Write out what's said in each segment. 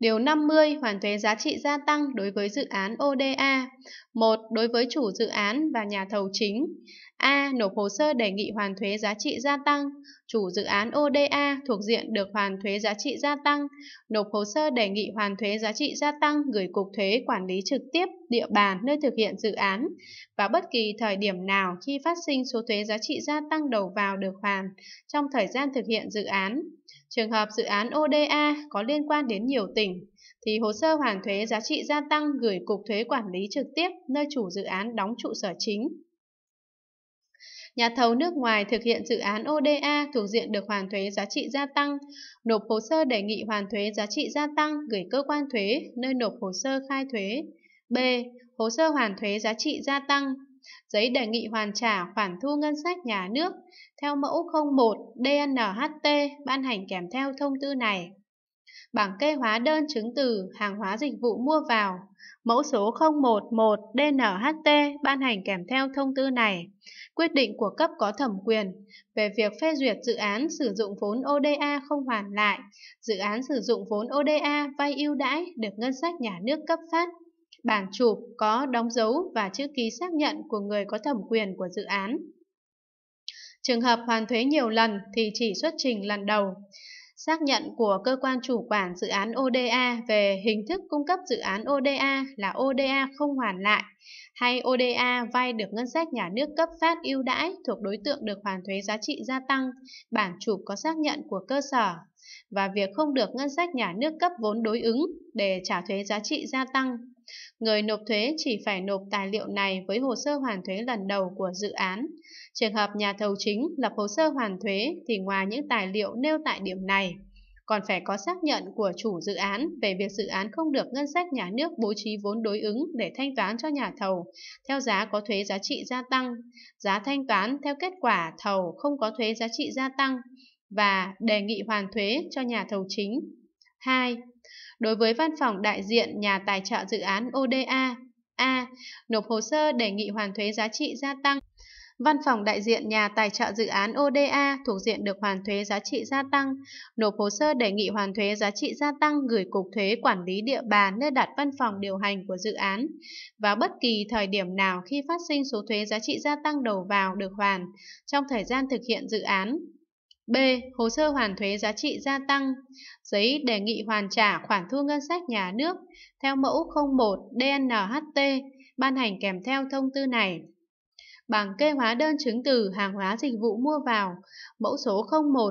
Điều 50 hoàn thuế giá trị gia tăng đối với dự án ODA. 1. Đối với chủ dự án và nhà thầu chính. A. Nộp hồ sơ đề nghị hoàn thuế giá trị gia tăng chủ dự án ODA thuộc diện được hoàn thuế giá trị gia tăng, nộp hồ sơ đề nghị hoàn thuế giá trị gia tăng gửi Cục Thuế quản lý trực tiếp địa bàn nơi thực hiện dự án và bất kỳ thời điểm nào khi phát sinh số thuế giá trị gia tăng đầu vào được hoàn trong thời gian thực hiện dự án. Trường hợp dự án ODA có liên quan đến nhiều tỉnh, thì hồ sơ hoàn thuế giá trị gia tăng gửi Cục Thuế quản lý trực tiếp nơi chủ dự án đóng trụ sở chính. Nhà thầu nước ngoài thực hiện dự án ODA thuộc diện được hoàn thuế giá trị gia tăng, nộp hồ sơ đề nghị hoàn thuế giá trị gia tăng gửi cơ quan thuế nơi nộp hồ sơ khai thuế. B. Hồ sơ hoàn thuế giá trị gia tăng giấy đề nghị hoàn trả khoản thu ngân sách nhà nước theo mẫu 01 DNHT ban hành kèm theo thông tư này. Bảng kê hóa đơn chứng từ hàng hóa dịch vụ mua vào, mẫu số 011 DNHT ban hành kèm theo thông tư này, quyết định của cấp có thẩm quyền về việc phê duyệt dự án sử dụng vốn ODA không hoàn lại, dự án sử dụng vốn ODA vay ưu đãi được ngân sách nhà nước cấp phát bản chụp có đóng dấu và chữ ký xác nhận của người có thẩm quyền của dự án. Trường hợp hoàn thuế nhiều lần thì chỉ xuất trình lần đầu. Xác nhận của cơ quan chủ quản dự án ODA về hình thức cung cấp dự án ODA là ODA không hoàn lại hay ODA vay được ngân sách nhà nước cấp phát ưu đãi thuộc đối tượng được hoàn thuế giá trị gia tăng, bản chụp có xác nhận của cơ sở và việc không được ngân sách nhà nước cấp vốn đối ứng để trả thuế giá trị gia tăng. Người nộp thuế chỉ phải nộp tài liệu này với hồ sơ hoàn thuế lần đầu của dự án. Trường hợp nhà thầu chính lập hồ sơ hoàn thuế thì ngoài những tài liệu nêu tại điểm này, còn phải có xác nhận của chủ dự án về việc dự án không được ngân sách nhà nước bố trí vốn đối ứng để thanh toán cho nhà thầu theo giá có thuế giá trị gia tăng, giá thanh toán theo kết quả thầu không có thuế giá trị gia tăng, và đề nghị hoàn thuế cho nhà thầu chính. 2. Đối với văn phòng đại diện nhà tài trợ dự án ODA, a. Nộp hồ sơ đề nghị hoàn thuế giá trị gia tăng Văn phòng đại diện nhà tài trợ dự án ODA thuộc diện được hoàn thuế giá trị gia tăng, nộp hồ sơ đề nghị hoàn thuế giá trị gia tăng gửi Cục Thuế Quản lý Địa bàn nơi đặt văn phòng điều hành của dự án, Và bất kỳ thời điểm nào khi phát sinh số thuế giá trị gia tăng đầu vào được hoàn trong thời gian thực hiện dự án. B. Hồ sơ hoàn thuế giá trị gia tăng Giấy đề nghị hoàn trả khoản thu ngân sách nhà nước theo mẫu 01 DNHT ban hành kèm theo thông tư này bằng kê hóa đơn chứng từ hàng hóa dịch vụ mua vào, mẫu số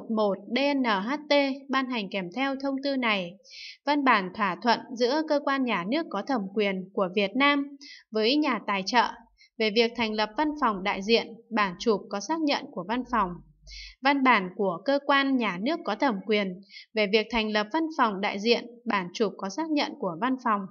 011 DNHT ban hành kèm theo thông tư này, văn bản thỏa thuận giữa cơ quan nhà nước có thẩm quyền của Việt Nam với nhà tài trợ về việc thành lập văn phòng đại diện, bản chụp có xác nhận của văn phòng văn bản của cơ quan nhà nước có thẩm quyền về việc thành lập văn phòng đại diện bản chụp có xác nhận của văn phòng